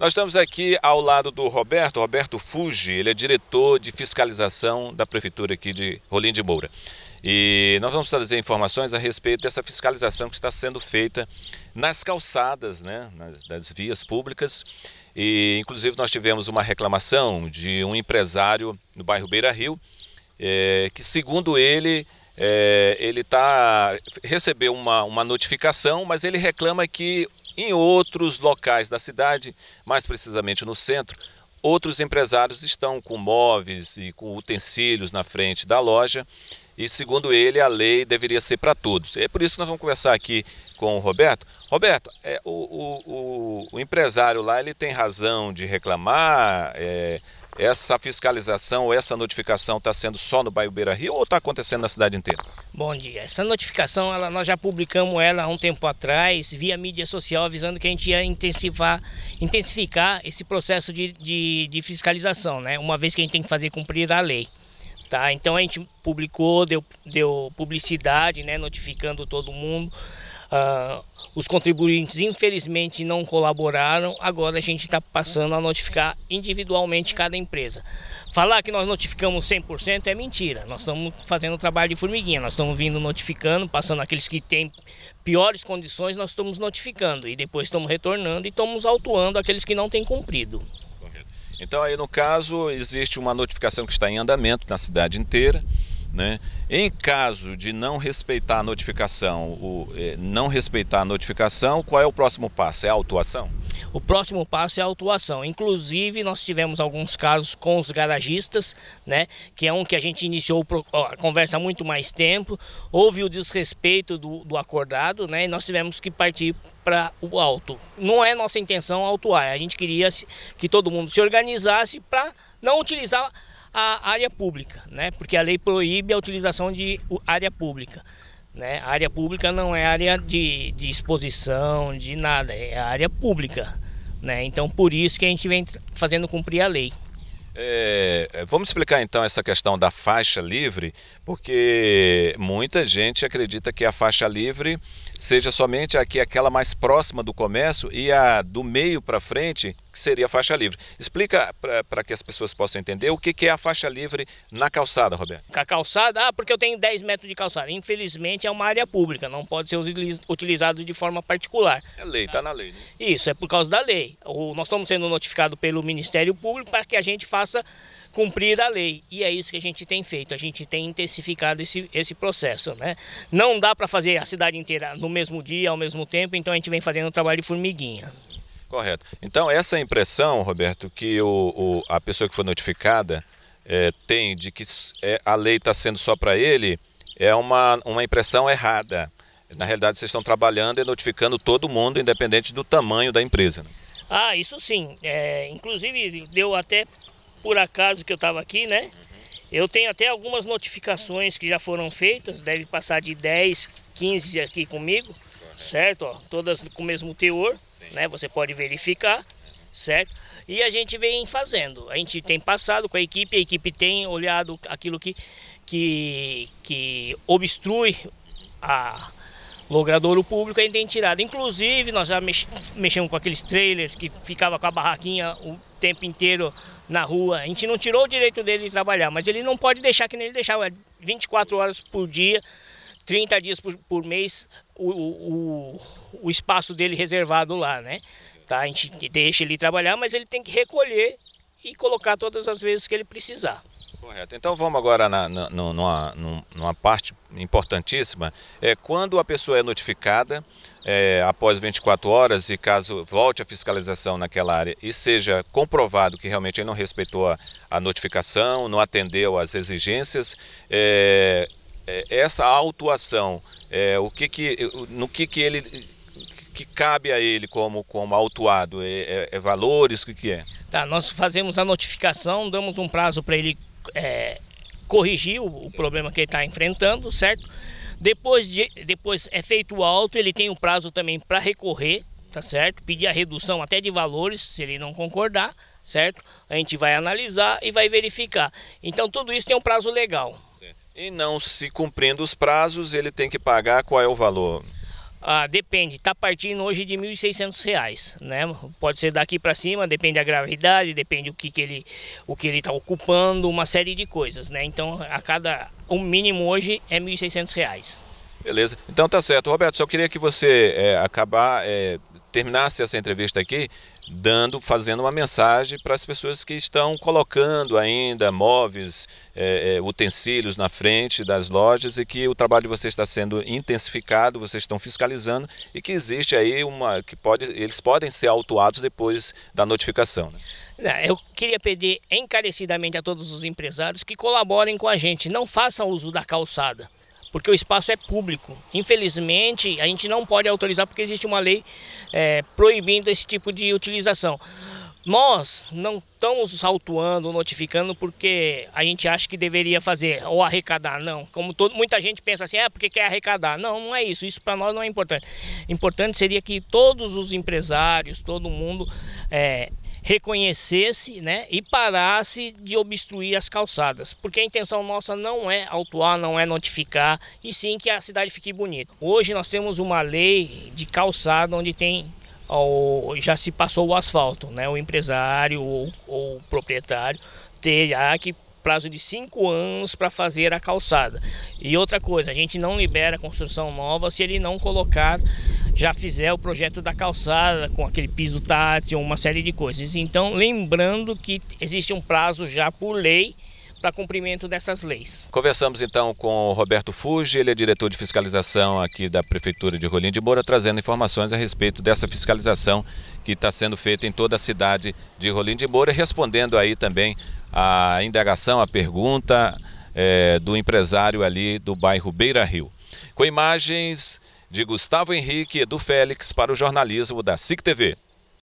Nós estamos aqui ao lado do Roberto, Roberto Fuji, ele é diretor de fiscalização da prefeitura aqui de Rolim de Moura. E nós vamos trazer informações a respeito dessa fiscalização que está sendo feita nas calçadas, né, nas, vias públicas. E inclusive nós tivemos uma reclamação de um empresário no bairro Beira Rio, é, que segundo ele é, ele tá, recebeu uma, uma notificação, mas ele reclama que em outros locais da cidade, mais precisamente no centro, outros empresários estão com móveis e com utensílios na frente da loja. E segundo ele, a lei deveria ser para todos. É por isso que nós vamos conversar aqui com o Roberto. Roberto, é, o, o, o, o, empresário lá ele tem razão de reclamar. É, essa fiscalização ou essa notificação está sendo só no bairro Beira Rio ou está acontecendo na cidade inteira? Bom dia. Essa notificação ela, nós já publicamos ela há um tempo atrás via mídia social avisando que a gente ia intensificar, intensificar esse processo de, de, de fiscalização, né? uma vez que a gente tem que fazer cumprir a lei. Tá? Então a gente publicou, deu, deu publicidade, né? notificando todo mundo ah, os contribuintes infelizmente não colaboraram, agora a gente está passando a notificar individualmente cada empresa. Falar que nós notificamos 100% é mentira, nós estamos fazendo o trabalho de formiguinha, nós estamos vindo notificando, passando aqueles que têm piores condições, nós estamos notificando e depois estamos retornando e estamos autuando aqueles que não têm cumprido. Então aí no caso existe uma notificação que está em andamento na cidade inteira, né? Em caso de não respeitar a notificação, o, eh, não respeitar a notificação, qual é o próximo passo? É a autuação? O próximo passo é a autuação. Inclusive, nós tivemos alguns casos com os garagistas, né? Que é um que a gente iniciou a conversa há muito mais tempo. Houve o desrespeito do, do acordado, né? E nós tivemos que partir para o alto. Não é nossa intenção autuar. A gente queria que todo mundo se organizasse para não utilizar a área pública, né? Porque a lei proíbe a utilização de área pública. Né? A área pública não é área de, de exposição, de nada, é área pública. Né? Então, por isso que a gente vem fazendo cumprir a lei. É, é vamos explicar então essa questão da faixa livre, porque muita gente acredita que a faixa livre seja somente aqui é aquela mais próxima do comércio e a do meio para frente que seria a faixa livre. Explica para que as pessoas possam entender o que, que, é a faixa livre na calçada, Roberto. A calçada? Ah, porque eu tenho 10 metros de calçada. Infelizmente é uma área pública, não pode ser utilizado de forma particular. É lei, está tá na lei. Né? Isso, é por causa da lei. O, nós estamos sendo notificados pelo Ministério Público para que a gente faça cumprir a lei. E é isso que a gente tem feito, a gente tem intensificado esse, esse processo. Né? Não dá para fazer a cidade inteira no mesmo dia, ao mesmo tempo, então a gente vem fazendo o trabalho de formiguinha. Correto. Então, essa impressão, Roberto, que o, o a pessoa que foi notificada é, tem de que é, a lei está sendo só para ele, é uma, uma impressão errada. Na realidade, vocês estão trabalhando e notificando todo mundo, independente do tamanho da empresa. Né? Ah, isso sim. É, inclusive, deu até por acaso que eu estava aqui, né? Eu tenho até algumas notificações que já foram feitas, deve passar de 10, 15 aqui comigo, certo? Ó, todas com o mesmo teor né? Você pode verificar, certo? E a gente vem fazendo. A gente tem passado com a equipe, a equipe tem olhado aquilo que, que, que obstrui a logradouro público, a gente tem tirado. Inclusive, nós já mexemos com aqueles trailers que ficava com a barraquinha o tempo inteiro na rua. A gente não tirou o direito dele de trabalhar, mas ele não pode deixar que nem ele deixava 24 é horas por dia 30 dias por, por mês o, o, o, espaço dele reservado lá, né? Tá? A gente deixa ele trabalhar, mas ele tem que recolher e colocar todas as vezes que ele precisar. Correto. Então vamos agora na, na, numa, numa parte importantíssima. É quando a pessoa é notificada é, após 24 horas e caso volte a fiscalização naquela área e seja comprovado que realmente ele não respeitou a, a notificação, não atendeu às exigências, é, essa autuação, é, o que que, no que, que ele que cabe a ele como, como autuado? É, é, é valores? O que, que é? Tá, nós fazemos a notificação, damos um prazo para ele é, corrigir o, o problema que ele está enfrentando, certo? Depois, de, depois é feito o auto, ele tem um prazo também para recorrer, tá certo? Pedir a redução até de valores, se ele não concordar, certo? A gente vai analisar e vai verificar. Então tudo isso tem um prazo legal, e não se cumprindo os prazos, ele tem que pagar qual é o valor? Ah, depende, está partindo hoje de R$ 1.600, né? Pode ser daqui para cima, depende da gravidade, depende o que, que ele o que ele está ocupando, uma série de coisas, né? Então, a cada o mínimo hoje é R$ 1.600. Beleza. Então tá certo, Roberto. Só queria que você é, acabar é, terminasse essa entrevista aqui dando, fazendo uma mensagem para as pessoas que estão colocando ainda móveis, é, é, utensílios na frente das lojas e que o trabalho de vocês está sendo intensificado, vocês estão fiscalizando e que existe aí uma que pode, eles podem ser autuados depois da notificação. Né? É, eu queria pedir encarecidamente a todos os empresários que colaborem com a gente, não façam uso da calçada porque o espaço é público. Infelizmente, a gente não pode autorizar porque existe uma lei é, proibindo esse tipo de utilização. Nós não estamos autuando, notificando porque a gente acha que deveria fazer ou arrecadar, não. Como todo, muita gente pensa assim, é porque quer arrecadar. Não, não é isso. Isso para nós não é importante. Importante seria que todos os empresários, todo mundo é, reconhecesse né, e parasse de obstruir as calçadas, porque a intenção nossa não é autuar, não é notificar, e sim que a cidade fique bonita. Hoje nós temos uma lei de calçada onde tem já se passou o asfalto, né, o empresário ou, ou o proprietário terá que prazo de cinco anos para fazer a calçada. E outra coisa, a gente não libera construção nova se ele não colocar já fizer o projeto da calçada com aquele piso tátil, uma série de coisas. Então, lembrando que existe um prazo já por lei para cumprimento dessas leis. Conversamos então com o Roberto Fuji, ele é diretor de fiscalização aqui da Prefeitura de Rolim de Moura, trazendo informações a respeito dessa fiscalização que está sendo feita em toda a cidade de Rolim de Moura, respondendo aí também a indagação, a pergunta é, do empresário ali do bairro Beira Rio. Com imagens de Gustavo Henrique e Edu Félix para o jornalismo da SIC TV.